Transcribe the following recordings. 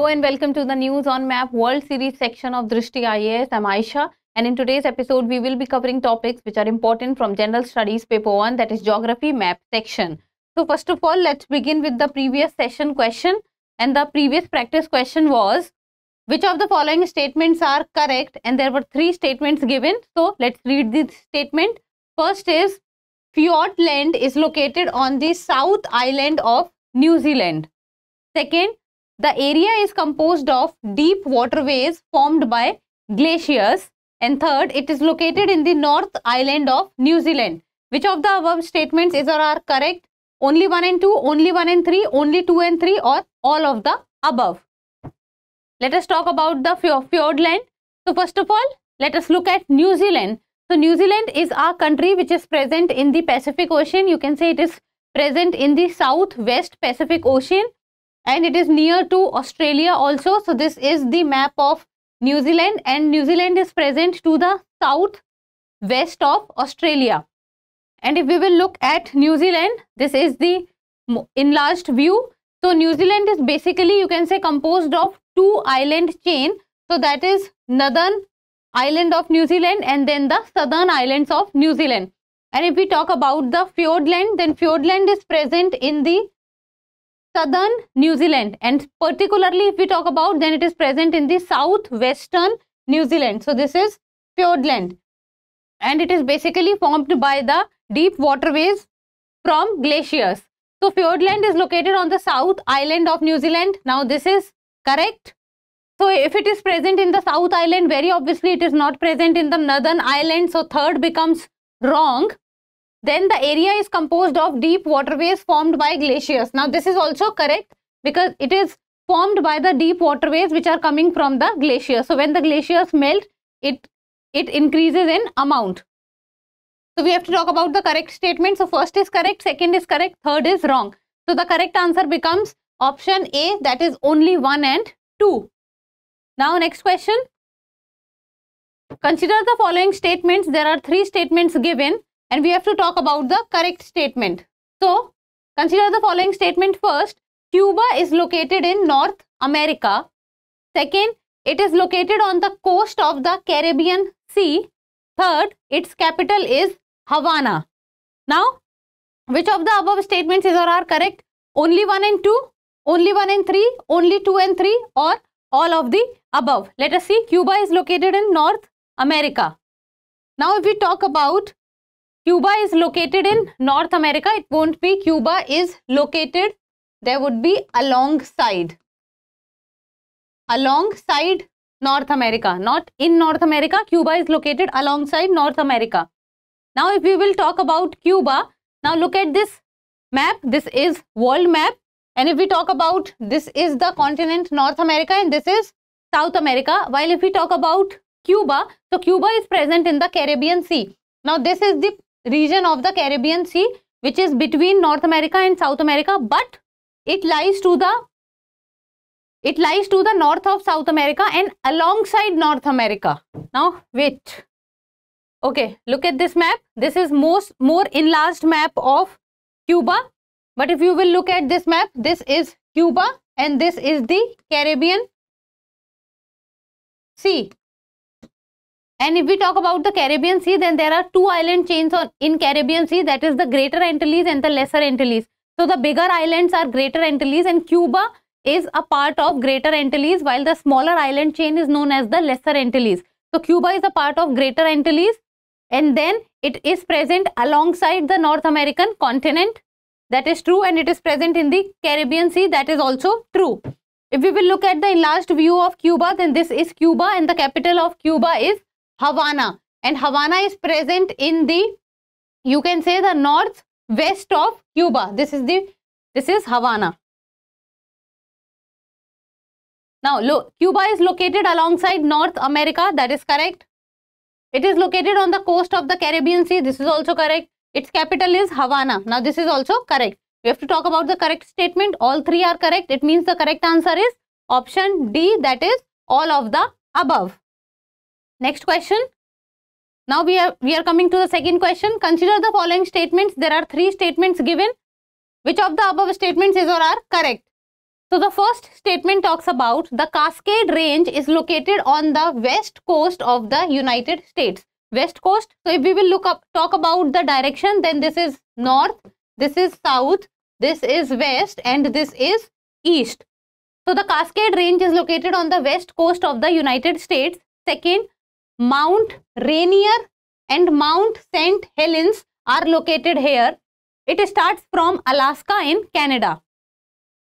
Hello and welcome to the News on Map World Series section of Drishti IAS. I'm Aisha and in today's episode we will be covering topics which are important from General Studies paper 1 that is Geography Map section. So first of all let's begin with the previous session question and the previous practice question was which of the following statements are correct and there were three statements given. So let's read this statement. First is Fiordland is located on the South Island of New Zealand. Second, the area is composed of deep waterways formed by glaciers. And third, it is located in the North Island of New Zealand. Which of the above statements is or are correct? Only 1 and 2, only 1 and 3, only 2 and 3 or all of the above. Let us talk about the Fiordland. So first of all, let us look at New Zealand. So New Zealand is a country which is present in the Pacific Ocean. You can say it is present in the Southwest Pacific Ocean and it is near to Australia also. So this is the map of New Zealand and New Zealand is present to the south west of Australia. And if we will look at New Zealand, this is the enlarged view. So New Zealand is basically you can say composed of two island chain. So that is northern island of New Zealand and then the southern islands of New Zealand. And if we talk about the Fiordland, then Fiordland is present in the southern New Zealand and particularly if we talk about then it is present in the southwestern New Zealand. So this is fjordland and it is basically formed by the deep waterways from glaciers. So fjordland is located on the south island of New Zealand. Now this is correct. So if it is present in the south island very obviously it is not present in the northern island. So third becomes wrong. Then the area is composed of deep waterways formed by glaciers. Now this is also correct because it is formed by the deep waterways which are coming from the glaciers. So when the glaciers melt, it, it increases in amount. So we have to talk about the correct statement. So first is correct, second is correct, third is wrong. So the correct answer becomes option A that is only 1 and 2. Now next question. Consider the following statements. There are three statements given and we have to talk about the correct statement. So, consider the following statement first. Cuba is located in North America. Second, it is located on the coast of the Caribbean Sea. Third, its capital is Havana. Now, which of the above statements is or are correct? Only 1 and 2, only 1 and 3, only 2 and 3 or all of the above. Let us see, Cuba is located in North America. Now, if we talk about Cuba is located in North America. It won't be. Cuba is located. There would be alongside. Alongside North America. Not in North America. Cuba is located alongside North America. Now if we will talk about Cuba. Now look at this map. This is world map. And if we talk about this is the continent North America and this is South America. While if we talk about Cuba. So Cuba is present in the Caribbean Sea. Now this is the region of the Caribbean Sea, which is between North America and South America, but it lies to the it lies to the north of South America and alongside North America. Now, wait. Okay, look at this map. This is most more enlarged map of Cuba. But if you will look at this map, this is Cuba and this is the Caribbean Sea. And if we talk about the Caribbean Sea, then there are two island chains on, in Caribbean Sea, that is the Greater Antilles and the Lesser Antilles. So the bigger islands are Greater Antilles and Cuba is a part of Greater Antilles while the smaller island chain is known as the Lesser Antilles. So Cuba is a part of Greater Antilles and then it is present alongside the North American continent. That is true and it is present in the Caribbean Sea. That is also true. If we will look at the enlarged view of Cuba, then this is Cuba and the capital of Cuba is Havana. And Havana is present in the, you can say the north west of Cuba. This is the, this is Havana. Now, lo Cuba is located alongside North America. That is correct. It is located on the coast of the Caribbean Sea. This is also correct. Its capital is Havana. Now, this is also correct. We have to talk about the correct statement. All three are correct. It means the correct answer is option D. That is all of the above. Next question. Now we are, we are coming to the second question. Consider the following statements. There are three statements given. Which of the above statements is or are correct? So the first statement talks about the Cascade Range is located on the west coast of the United States. West coast. So if we will look up, talk about the direction, then this is north, this is south, this is west and this is east. So the Cascade Range is located on the west coast of the United States. Second, Mount Rainier and Mount St. Helens are located here. It starts from Alaska in Canada.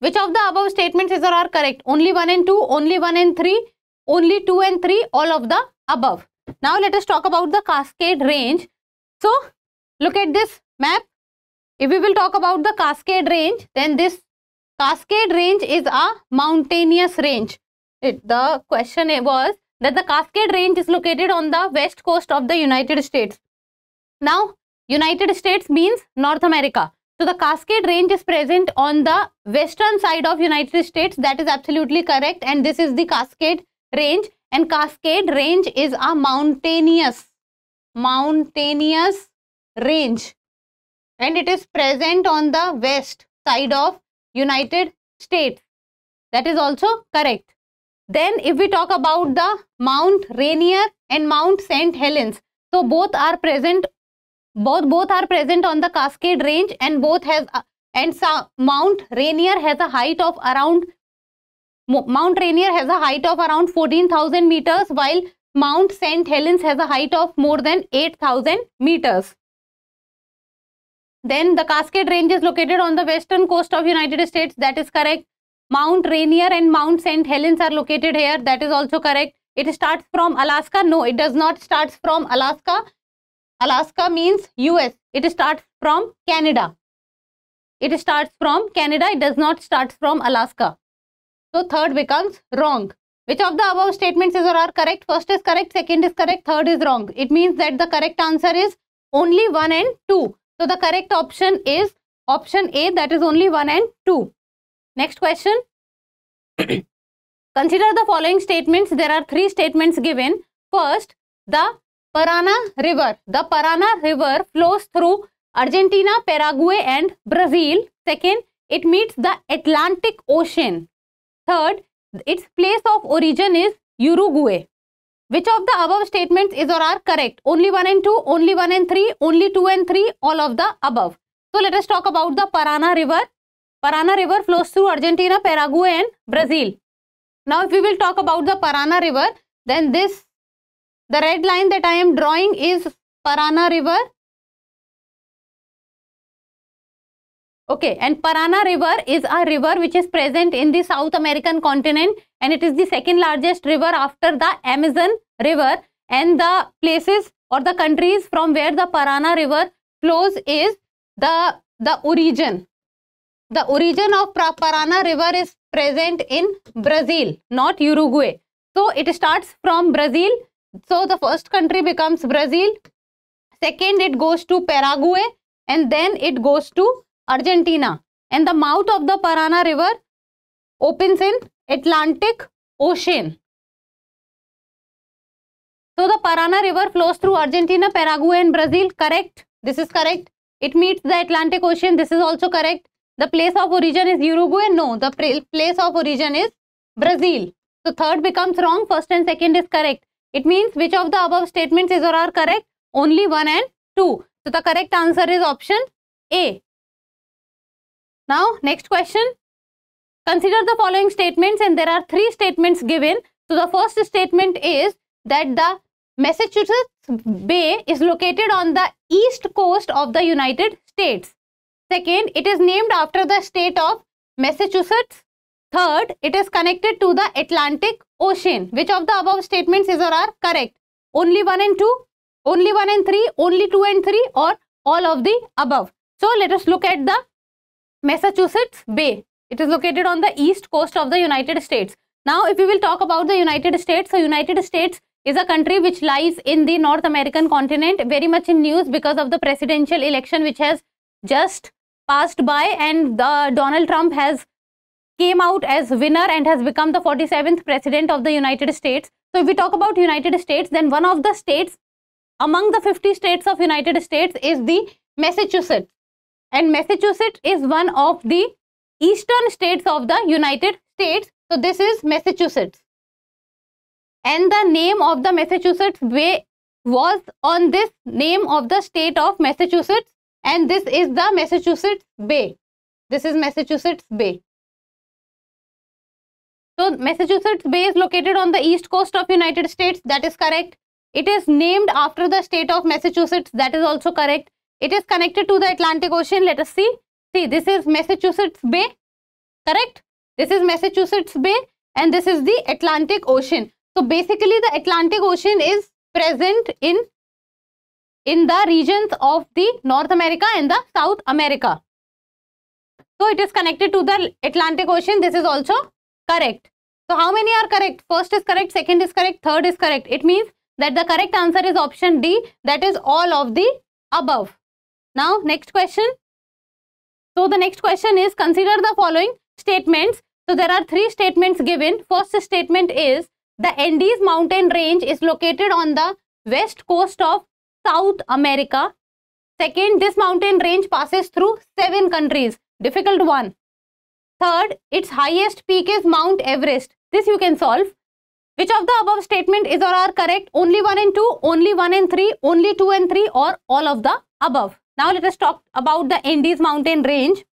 Which of the above statements is or are correct? Only 1 and 2, only 1 and 3, only 2 and 3, all of the above. Now let us talk about the Cascade Range. So look at this map. If we will talk about the Cascade Range, then this Cascade Range is a mountainous range. It, the question was that the Cascade Range is located on the west coast of the United States. Now, United States means North America. So, the Cascade Range is present on the western side of United States. That is absolutely correct. And this is the Cascade Range. And Cascade Range is a mountainous, mountainous range. And it is present on the west side of United States. That is also correct. Then if we talk about the Mount Rainier and Mount St. Helens, so both are present, both, both are present on the Cascade Range and both has, uh, and so Mount Rainier has a height of around, Mount Rainier has a height of around 14,000 meters while Mount St. Helens has a height of more than 8,000 meters. Then the Cascade Range is located on the western coast of United States. That is correct. Mount Rainier and Mount St. Helens are located here. That is also correct. It starts from Alaska. No, it does not start from Alaska. Alaska means US. It starts from Canada. It starts from Canada. It does not start from Alaska. So third becomes wrong. Which of the above statements is or are correct? First is correct, second is correct, third is wrong. It means that the correct answer is only 1 and 2. So the correct option is option A that is only 1 and 2. Next question. Consider the following statements. There are three statements given. First, the Parana River. The Parana River flows through Argentina, Paraguay and Brazil. Second, it meets the Atlantic Ocean. Third, its place of origin is Uruguay. Which of the above statements is or are correct? Only 1 and 2, only 1 and 3, only 2 and 3, all of the above. So let us talk about the Parana River. Parana River flows through Argentina, Paraguay and Brazil. Now if we will talk about the Parana River, then this, the red line that I am drawing is Parana River. Okay, and Parana River is a river which is present in the South American continent and it is the second largest river after the Amazon River and the places or the countries from where the Parana River flows is the, the origin the origin of Paraná river is present in Brazil, not Uruguay. So it starts from Brazil. So the first country becomes Brazil. Second, it goes to Paraguay and then it goes to Argentina. And the mouth of the Paraná river opens in Atlantic Ocean. So the Paraná river flows through Argentina, Paraguay and Brazil. Correct. This is correct. It meets the Atlantic Ocean. This is also correct. The place of origin is Uruguay? No, the place of origin is Brazil. So third becomes wrong, first and second is correct. It means which of the above statements is or are correct? Only one and two. So the correct answer is option A. Now next question. Consider the following statements and there are three statements given. So the first statement is that the Massachusetts Bay is located on the east coast of the United States. Second, it is named after the state of Massachusetts. Third, it is connected to the Atlantic Ocean. Which of the above statements is or are correct? Only 1 and 2, only 1 and 3, only 2 and 3 or all of the above. So, let us look at the Massachusetts Bay. It is located on the east coast of the United States. Now, if we will talk about the United States, so United States is a country which lies in the North American continent, very much in news because of the presidential election which has just passed by and the, Donald Trump has came out as winner and has become the 47th president of the United States. So if we talk about United States, then one of the states among the 50 states of United States is the Massachusetts. And Massachusetts is one of the eastern states of the United States. So this is Massachusetts. And the name of the Massachusetts Bay was on this name of the state of Massachusetts and this is the Massachusetts Bay. This is Massachusetts Bay. So Massachusetts Bay is located on the east coast of United States. That is correct. It is named after the state of Massachusetts. That is also correct. It is connected to the Atlantic Ocean. Let us see. See, this is Massachusetts Bay. Correct? This is Massachusetts Bay and this is the Atlantic Ocean. So basically the Atlantic Ocean is present in in the regions of the North America and the South America. So it is connected to the Atlantic Ocean. This is also correct. So how many are correct? First is correct, second is correct, third is correct. It means that the correct answer is option D. That is all of the above. Now next question. So the next question is consider the following statements. So there are three statements given. First statement is the Andes mountain range is located on the west coast of South America. Second, this mountain range passes through seven countries. Difficult one. Third, its highest peak is Mount Everest. This you can solve. Which of the above statement is or are correct? Only 1 and 2, only 1 and 3, only 2 and 3 or all of the above. Now let us talk about the Andes mountain range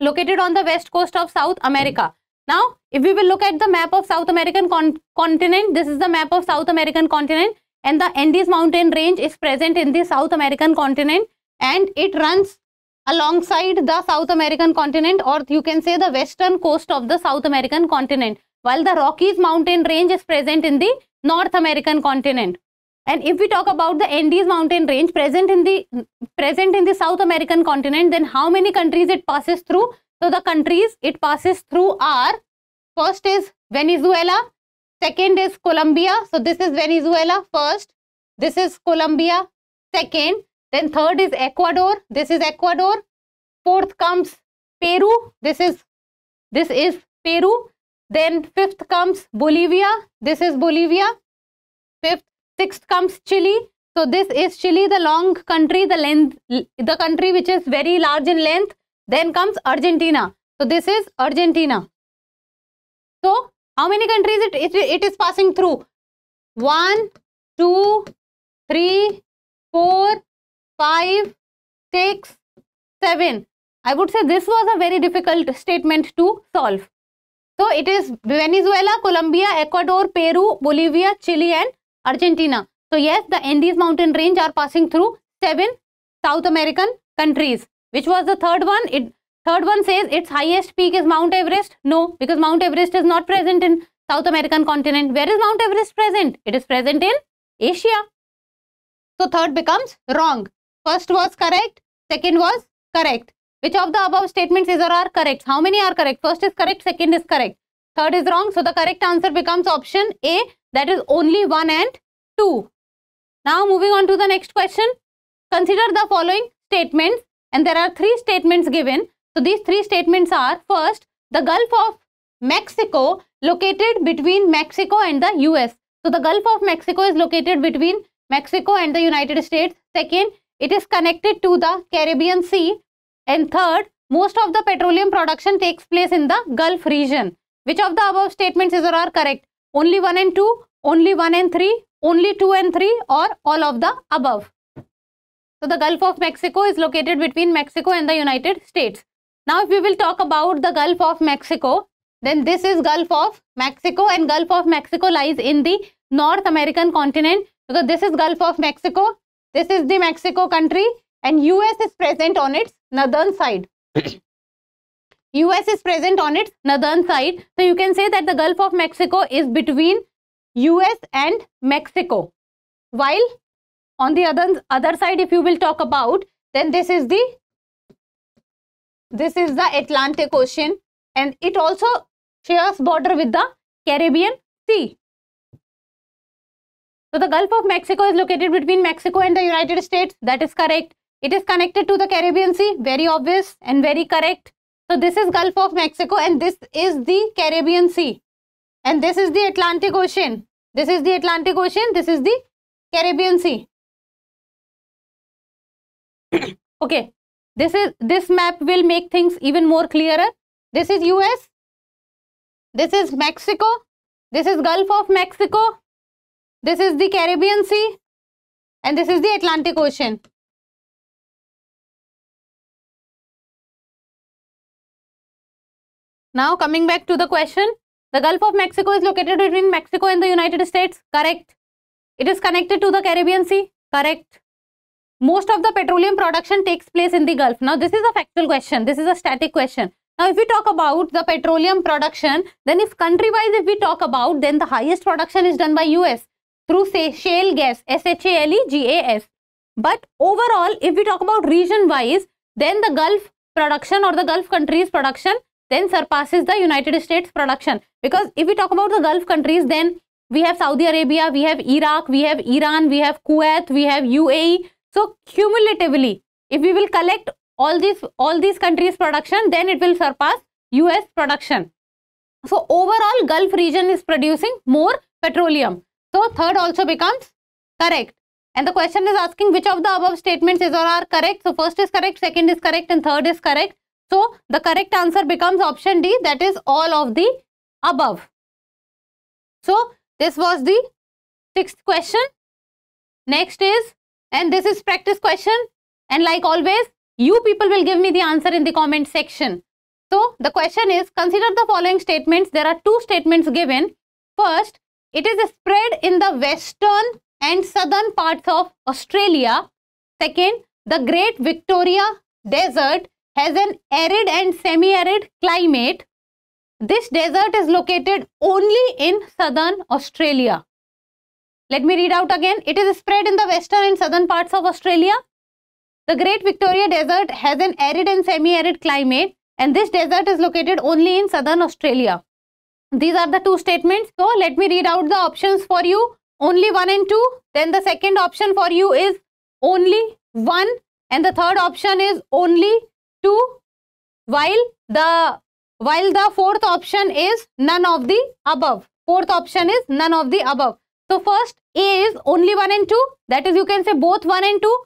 located on the west coast of South America. Now if we will look at the map of South American con continent, this is the map of South American continent and the Andes mountain range is present in the South American continent and it runs alongside the South American continent or you can say the western coast of the South American continent while the Rockies mountain range is present in the North American continent. And if we talk about the Andes mountain range present in the present in the South American continent, then how many countries it passes through? So the countries it passes through are first is Venezuela, Second is Colombia. So this is Venezuela first. This is Colombia second. Then third is Ecuador. This is Ecuador. Fourth comes Peru. This is this is Peru. Then fifth comes Bolivia. This is Bolivia. Fifth, sixth comes Chile. So this is Chile, the long country, the length, the country which is very large in length. Then comes Argentina. So this is Argentina. So how many countries it, it, it is passing through? One, two, three, four, five, six, seven. I would say this was a very difficult statement to solve. So it is Venezuela, Colombia, Ecuador, Peru, Bolivia, Chile and Argentina. So yes, the Andes mountain range are passing through seven South American countries. Which was the third one? It Third one says its highest peak is Mount Everest. No, because Mount Everest is not present in South American continent. Where is Mount Everest present? It is present in Asia. So third becomes wrong. First was correct. Second was correct. Which of the above statements is or are correct? How many are correct? First is correct. Second is correct. Third is wrong. So the correct answer becomes option A. That is only 1 and 2. Now moving on to the next question. Consider the following statements and there are three statements given so these three statements are first, the Gulf of Mexico located between Mexico and the US. So the Gulf of Mexico is located between Mexico and the United States. Second, it is connected to the Caribbean Sea. And third, most of the petroleum production takes place in the Gulf region. Which of the above statements is or are correct? Only 1 and 2, only 1 and 3, only 2 and 3 or all of the above. So the Gulf of Mexico is located between Mexico and the United States. Now, if we will talk about the Gulf of Mexico, then this is Gulf of Mexico and Gulf of Mexico lies in the North American continent because this is Gulf of Mexico, this is the Mexico country and US is present on its northern side. US is present on its northern side. So, you can say that the Gulf of Mexico is between US and Mexico. While on the other, other side, if you will talk about, then this is the this is the Atlantic Ocean and it also shares border with the Caribbean Sea. So the Gulf of Mexico is located between Mexico and the United States. That is correct. It is connected to the Caribbean Sea. Very obvious and very correct. So this is Gulf of Mexico and this is the Caribbean Sea. And this is the Atlantic Ocean. This is the Atlantic Ocean. This is the Caribbean Sea. okay. This is this map will make things even more clearer. This is US. This is Mexico. This is Gulf of Mexico. This is the Caribbean Sea. And this is the Atlantic Ocean. Now coming back to the question, the Gulf of Mexico is located between Mexico and the United States. Correct. It is connected to the Caribbean Sea. Correct most of the petroleum production takes place in the Gulf. Now, this is a factual question. This is a static question. Now, if we talk about the petroleum production, then if country-wise, if we talk about, then the highest production is done by US through say shale gas, S-H-A-L-E-G-A-S. But overall, if we talk about region-wise, then the Gulf production or the Gulf countries production then surpasses the United States production. Because if we talk about the Gulf countries, then we have Saudi Arabia, we have Iraq, we have Iran, we have Kuwait, we have UAE, so cumulatively, if we will collect all these all these countries production, then it will surpass US production. So overall Gulf region is producing more petroleum. So third also becomes correct. And the question is asking which of the above statements is or are correct. So first is correct, second is correct and third is correct. So the correct answer becomes option D that is all of the above. So this was the sixth question. Next is and this is practice question. And like always, you people will give me the answer in the comment section. So the question is, consider the following statements. There are two statements given. First, it is spread in the western and southern parts of Australia. Second, the Great Victoria Desert has an arid and semi-arid climate. This desert is located only in southern Australia. Let me read out again. It is spread in the western and southern parts of Australia. The Great Victoria Desert has an arid and semi-arid climate and this desert is located only in southern Australia. These are the two statements. So let me read out the options for you. Only one and two. Then the second option for you is only one and the third option is only two while the while the fourth option is none of the above. Fourth option is none of the above. So first A is only 1 and 2 that is you can say both 1 and 2.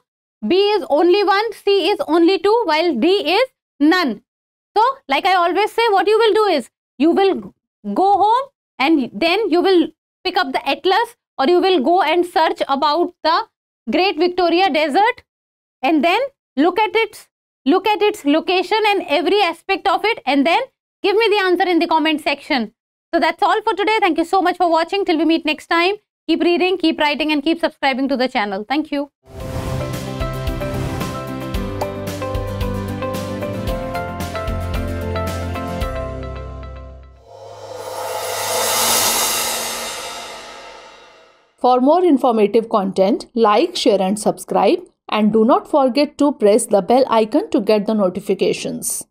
B is only 1, C is only 2 while D is none. So like I always say what you will do is you will go home and then you will pick up the atlas or you will go and search about the Great Victoria Desert and then look at its look at its location and every aspect of it and then give me the answer in the comment section. So that's all for today. Thank you so much for watching. Till we meet next time. Keep reading, keep writing and keep subscribing to the channel. Thank you. For more informative content, like, share and subscribe and do not forget to press the bell icon to get the notifications.